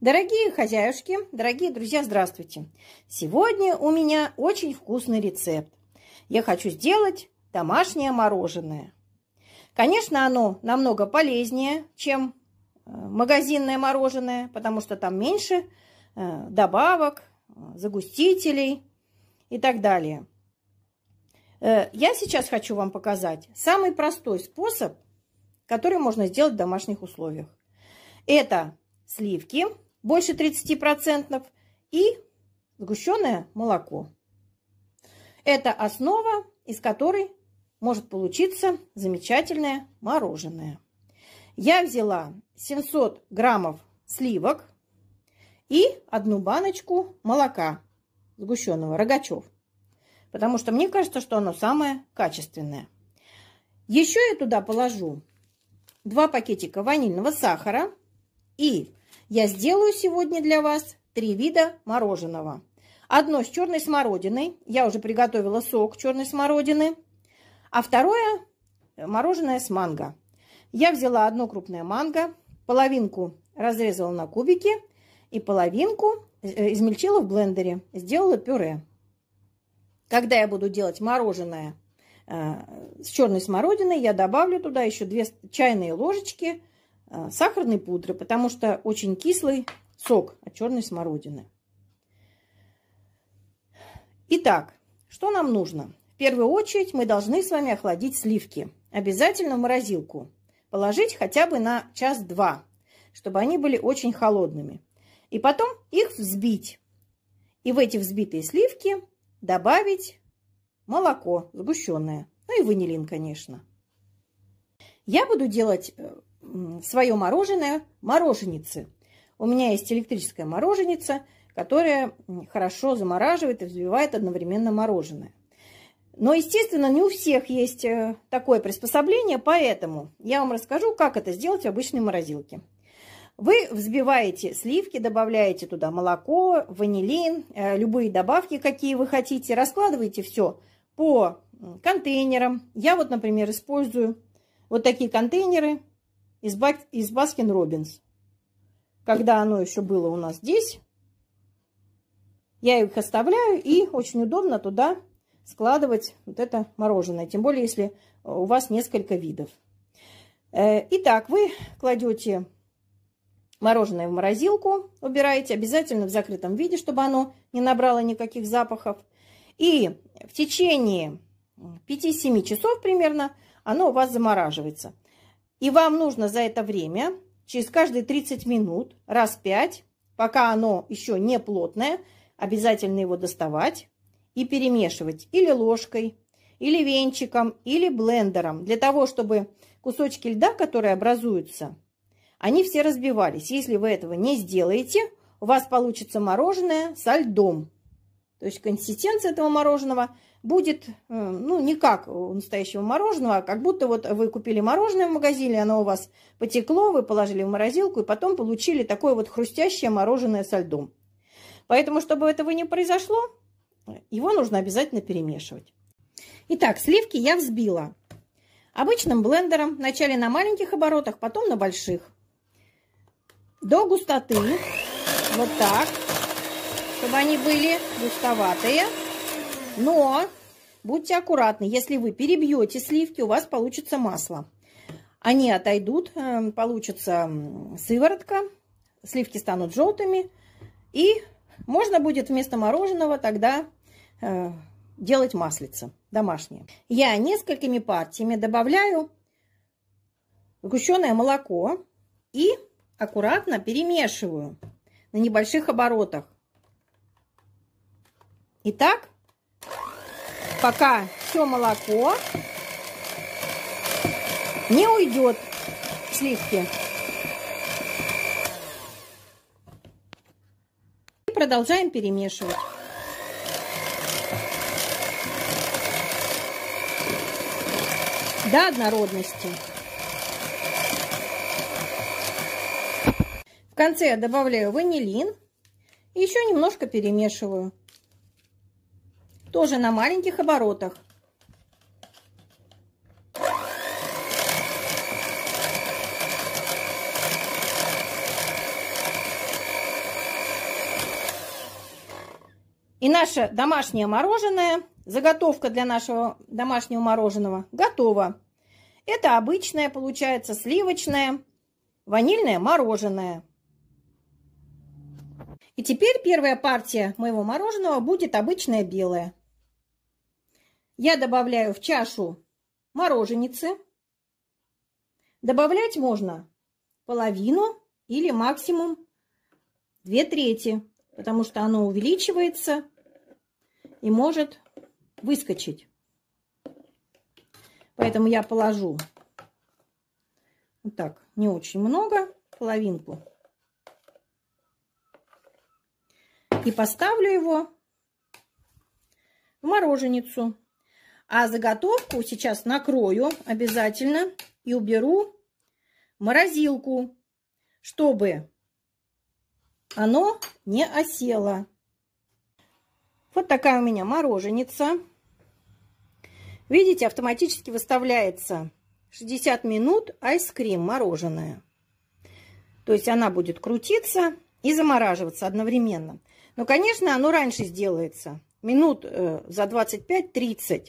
Дорогие хозяюшки, дорогие друзья, здравствуйте! Сегодня у меня очень вкусный рецепт. Я хочу сделать домашнее мороженое. Конечно, оно намного полезнее, чем э, магазинное мороженое, потому что там меньше э, добавок, загустителей и так далее. Э, я сейчас хочу вам показать самый простой способ, который можно сделать в домашних условиях. Это сливки больше 30% и сгущенное молоко. Это основа, из которой может получиться замечательное мороженое. Я взяла 700 граммов сливок и одну баночку молока сгущенного рогачев, потому что мне кажется, что оно самое качественное. Еще я туда положу 2 пакетика ванильного сахара и я сделаю сегодня для вас три вида мороженого. Одно с черной смородиной. Я уже приготовила сок черной смородины. А второе мороженое с манго. Я взяла одно крупное манго, половинку разрезала на кубики и половинку э, измельчила в блендере, сделала пюре. Когда я буду делать мороженое э, с черной смородиной, я добавлю туда еще 2 чайные ложечки Э, сахарной пудры, потому что очень кислый сок от черной смородины. Итак, что нам нужно? В первую очередь мы должны с вами охладить сливки. Обязательно в морозилку. Положить хотя бы на час-два, чтобы они были очень холодными. И потом их взбить. И в эти взбитые сливки добавить молоко сгущенное. Ну и ванилин, конечно. Я буду делать э, свое мороженое мороженицы. У меня есть электрическая мороженица, которая хорошо замораживает и взбивает одновременно мороженое. Но, естественно, не у всех есть э, такое приспособление, поэтому я вам расскажу, как это сделать в обычной морозилке. Вы взбиваете сливки, добавляете туда молоко, ванилин, э, любые добавки, какие вы хотите, раскладываете все по контейнерам. Я вот, например, использую вот такие контейнеры из, Бак... из Баскин Робинс. Когда оно еще было у нас здесь, я их оставляю и очень удобно туда складывать вот это мороженое. Тем более, если э, у вас несколько видов. Э, итак, вы кладете мороженое в морозилку, убираете обязательно в закрытом виде, чтобы оно не набрало никаких запахов. И в течение 5-7 часов примерно оно у вас замораживается. И вам нужно за это время, через каждые 30 минут, раз 5, пока оно еще не плотное, обязательно его доставать и перемешивать или ложкой, или венчиком, или блендером, для того, чтобы кусочки льда, которые образуются, они все разбивались. Если вы этого не сделаете, у вас получится мороженое со льдом. То есть консистенция этого мороженого – будет, э, ну, не как у настоящего мороженого, а как будто вот вы купили мороженое в магазине, оно у вас потекло, вы положили в морозилку и потом получили такое вот хрустящее мороженое со льдом. Поэтому, чтобы этого не произошло, его нужно обязательно перемешивать. Итак, сливки я взбила обычным блендером, вначале на маленьких оборотах, потом на больших. До густоты, вот так, чтобы они были густоватые. Но будьте аккуратны, если вы перебьете сливки, у вас получится масло. Они отойдут, эм, получится сыворотка, сливки станут желтыми. И можно будет вместо мороженого тогда э, делать маслица домашнее. Я несколькими партиями добавляю сгущенное молоко и аккуратно перемешиваю на небольших оборотах. Итак пока все молоко не уйдет сливки. И продолжаем перемешивать. до однородности. В конце я добавляю ванилин и еще немножко перемешиваю. Тоже на маленьких оборотах. И наше домашнее мороженое, заготовка для нашего домашнего мороженого готова. Это обычное, получается, сливочное, ванильное мороженое. И теперь первая партия моего мороженого будет обычное белое. Я добавляю в чашу мороженицы. Добавлять можно половину или максимум две трети, потому что оно увеличивается и может выскочить. Поэтому я положу вот так, не очень много, половинку. И поставлю его в мороженицу. А заготовку сейчас накрою обязательно и уберу морозилку, чтобы оно не осело. Вот такая у меня мороженица. Видите, автоматически выставляется 60 минут айскрим мороженое. То есть она будет крутиться и замораживаться одновременно. Но, конечно, оно раньше сделается. Минут э, за 25-30.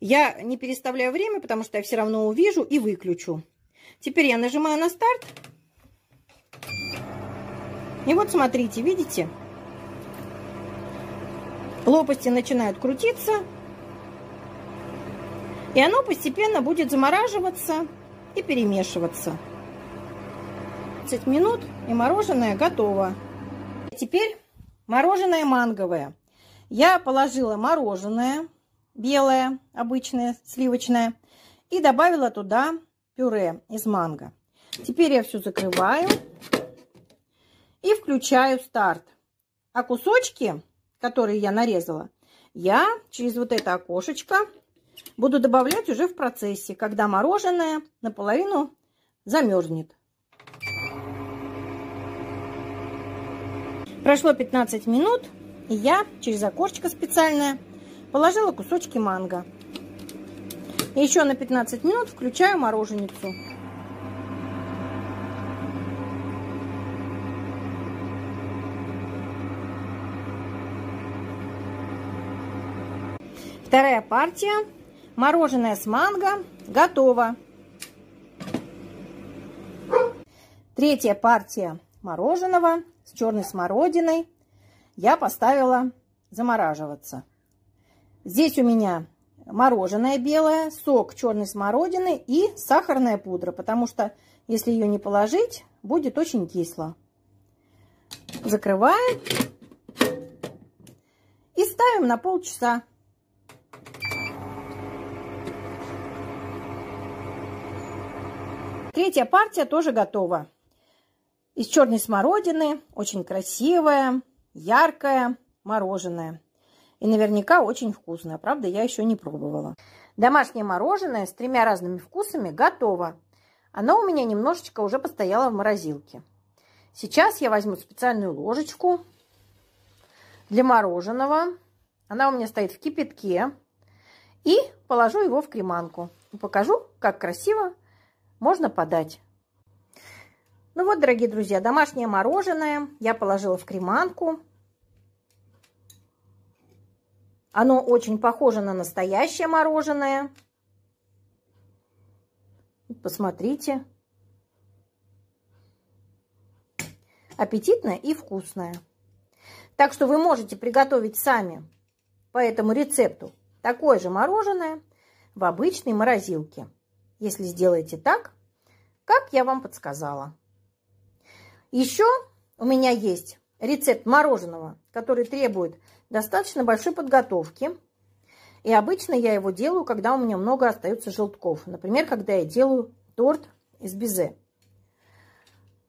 Я не переставляю время, потому что я все равно увижу и выключу. Теперь я нажимаю на старт. И вот смотрите, видите? Лопасти начинают крутиться. И оно постепенно будет замораживаться и перемешиваться. 20 минут и мороженое готово. Теперь мороженое манговое. Я положила мороженое белое, обычное, сливочное. И добавила туда пюре из манго. Теперь я все закрываю и включаю старт. А кусочки, которые я нарезала, я через вот это окошечко буду добавлять уже в процессе, когда мороженое наполовину замерзнет. Прошло 15 минут, и я через окошечко специальное Положила кусочки манго. Еще на 15 минут включаю мороженицу. Вторая партия. Мороженое с манго готово. Третья партия мороженого с черной смородиной я поставила замораживаться. Здесь у меня мороженое белое, сок черной смородины и сахарная пудра, потому что если ее не положить, будет очень кисло. Закрываем и ставим на полчаса. Третья партия тоже готова. Из черной смородины, очень красивая, яркое мороженое. И наверняка очень вкусное. Правда, я еще не пробовала. Домашнее мороженое с тремя разными вкусами готово. Оно у меня немножечко уже постояло в морозилке. Сейчас я возьму специальную ложечку для мороженого. Она у меня стоит в кипятке. И положу его в креманку. И покажу, как красиво можно подать. Ну вот, дорогие друзья, домашнее мороженое я положила в креманку. Оно очень похоже на настоящее мороженое. Посмотрите. Аппетитное и вкусное. Так что вы можете приготовить сами по этому рецепту такое же мороженое в обычной морозилке, если сделаете так, как я вам подсказала. Еще у меня есть рецепт мороженого, который требует достаточно большой подготовки. И обычно я его делаю, когда у меня много остается желтков. Например, когда я делаю торт из безе.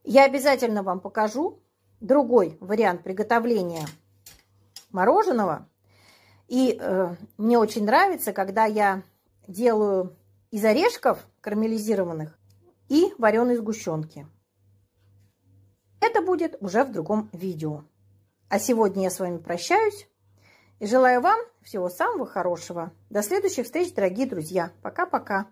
Я обязательно вам покажу другой вариант приготовления мороженого. И э, мне очень нравится, когда я делаю из орешков карамелизированных и вареной сгущенки. Это будет уже в другом видео. А сегодня я с вами прощаюсь и желаю вам всего самого хорошего. До следующих встреч, дорогие друзья. Пока-пока.